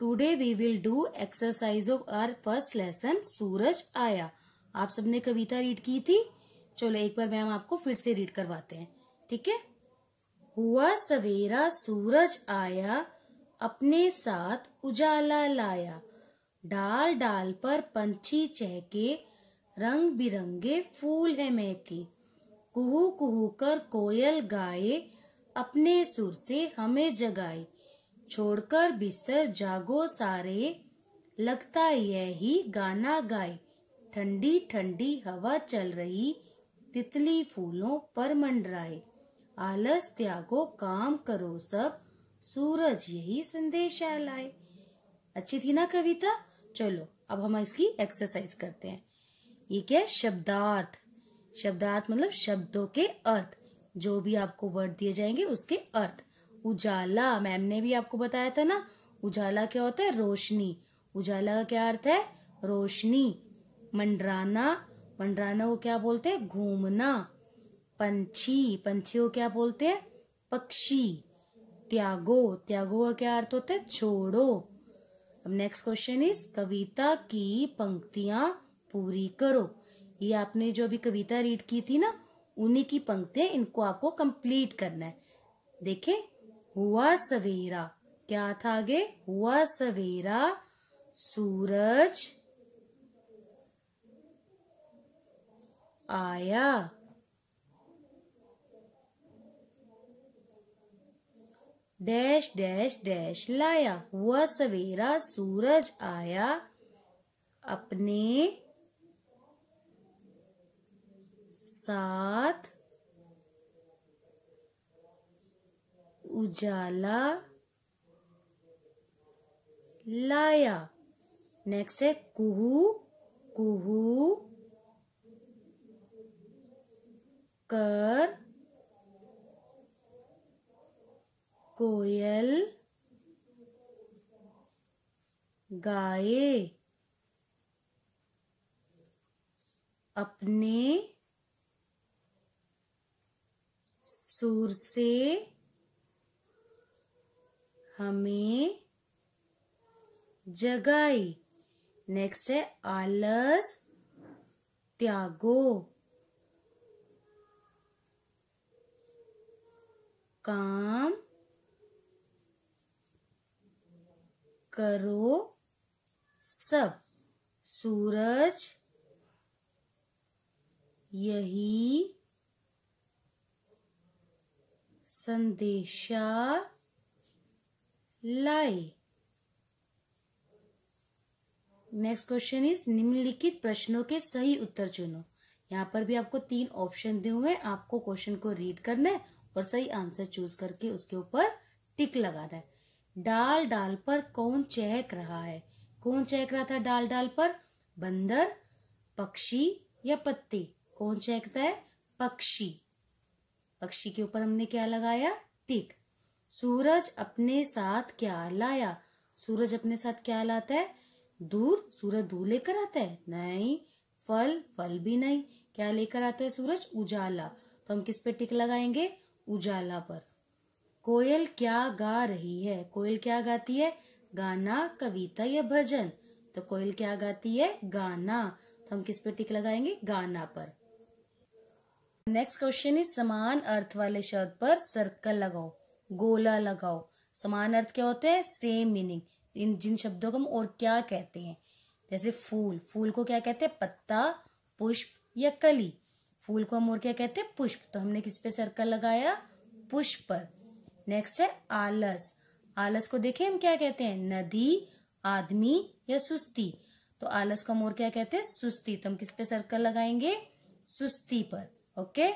today we will do exercise of our first lesson सूरज आया आप सबने कविता रीड की थी चलो एक बार मैम आपको फिर से रीड करवाते हैं ठीक है हुआ सवेरा सूरज आया अपने साथ उजाला लाया डाल डाल पर पंछी चहके रंग बिरंगे फूल है महके कुहू कुहू कर कोयल गाए अपने सुर से हमें जगाए छोड़कर बिस्तर जागो सारे लगता यही गाना गाए ठंडी ठंडी हवा चल रही तितली फूलों पर मंडराए आलस त्यागो काम करो सब सूरज यही संदेश लाए अच्छी थी ना कविता चलो अब हम इसकी एक्सरसाइज करते हैं ये क्या है शब्दार्थ शब्दार्थ मतलब शब्दों के अर्थ जो भी आपको वर्ड दिए जाएंगे उसके अर्थ उजाला मैम ने भी आपको बताया था ना उजाला क्या होता है रोशनी उजाला का क्या अर्थ है रोशनी मंडराना मंडराना को क्या बोलते हैं घूमना पंछी पंछी को क्या बोलते हैं पक्षी त्यागो त्यागो का क्या अर्थ होता है छोड़ो अब नेक्स्ट क्वेश्चन इज कविता की पंक्तियां पूरी करो ये आपने जो अभी कविता रीड की थी ना उन्हीं की पंक्तियां इनको आपको कंप्लीट करना है देखें हुआ सवेरा क्या था आगे हुआ सवेरा सूरज आया डैश डैश डैश लाया हुआ सवेरा सूरज आया अपने साथ उजाला लाया नेक्स्ट है कुहू कुहू कर कोयल गाए अपने सुर से हमें जगाई नेक्स्ट है आलस त्यागो काम करो सब सूरज यही संदेशा लाई नेक्स्ट क्वेश्चन इज निम्नलिखित प्रश्नों के सही उत्तर चुनो यहाँ पर भी आपको तीन ऑप्शन दिए हुए आपको क्वेश्चन को रीड करना है और सही आंसर चूज करके उसके ऊपर टिक लगाना है डाल डाल पर कौन चहक रहा है कौन चहक रहा था डाल डाल पर बंदर पक्षी या पत्ते कौन चहकता है पक्षी पक्षी के ऊपर हमने क्या लगाया टिक सूरज अपने साथ क्या लाया सूरज अपने साथ क्या लाता है दूध सूरज दूध लेकर आता है नहीं फल फल भी नहीं क्या लेकर आता है सूरज उजाला तो हम किस पे टिक लगाएंगे उजाला पर कोयल क्या गा रही है कोयल क्या गाती है गाना कविता या भजन तो कोयल क्या गाती है गाना तो हम किस पे टिक लगाएंगे गाना पर नेक्स्ट क्वेश्चन इज समान अर्थ वाले शब्द पर सर्कल लगाओ गोला लगाओ समान अर्थ क्या होते हैं सेम मीनिंग इन जिन शब्दों को हम और क्या कहते हैं जैसे फूल फूल को क्या कहते हैं पत्ता पुष्प या कली फूल को हम और क्या कहते हैं पुष्प तो हमने किस पे सर्कल लगाया पुष्प पर नेक्स्ट है आलस आलस को देखें हम क्या कहते हैं नदी आदमी या सुस्ती तो आलस को हम और क्या कहते हैं सुस्ती तो हम किस पे सर्कल लगाएंगे सुस्ती पर ओके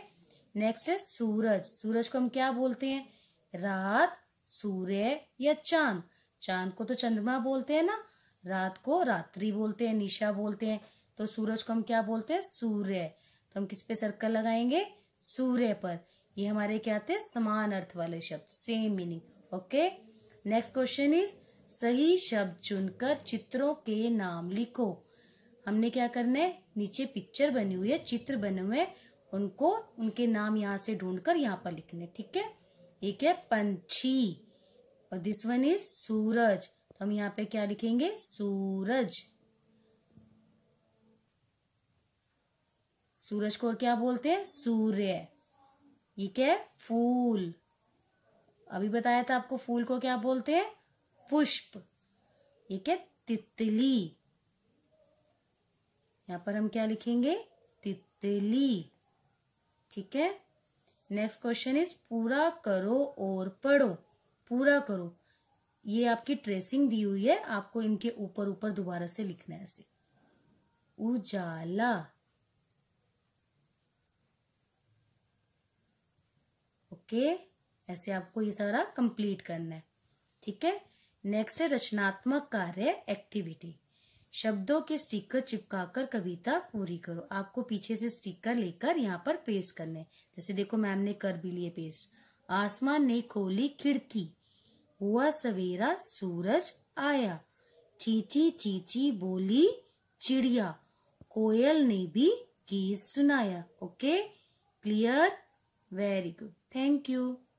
नेक्स्ट है सूरज सूरज को हम क्या बोलते हैं रात सूर्य या चांद चांद को तो चंद्रमा बोलते हैं ना रात को रात्रि बोलते हैं निशा बोलते हैं तो सूरज को हम क्या बोलते हैं सूर्य तो हम किस पे सर्कल लगाएंगे सूर्य पर ये हमारे क्या थे समान अर्थ वाले शब्द same meaning okay next question is सही शब्द चुनकर चित्रों के नाम लिखो हमने क्या करना है नीचे पिक्चर बनी हुई है चित्र बने हुए उनको उनके नाम यहाँ से ढूंढकर यहाँ पर लिखने ठीक है एक है पंछी और दिस वन इज सूरज तो हम यहाँ पे क्या लिखेंगे सूरज सूरज को क्या बोलते हैं सूर्य ये क्या है फूल अभी बताया था आपको फूल को क्या बोलते हैं पुष्प ये क्या तितली यहाँ पर हम क्या लिखेंगे तितली ठीक है नेक्स्ट क्वेश्चन इज पूरा करो और पढ़ो पूरा करो ये आपकी ट्रेसिंग दी हुई है आपको इनके ऊपर ऊपर दोबारा से लिखना है ऐसे उजाला ओके ऐसे आपको ये सारा कंप्लीट करना है ठीक है नेक्स्ट है रचनात्मक कार्य एक्टिविटी शब्दों के स्टिकर चिपकाकर कविता पूरी करो आपको पीछे से स्टिकर लेकर यहाँ पर पेस्ट करने जैसे देखो मैम ने कर भी लिए पेस्ट आसमान ने खोली खिड़की हुआ सवेरा सूरज आया चीची चीची बोली चिड़िया कोयल ने भी गीत सुनाया okay clear very good thank you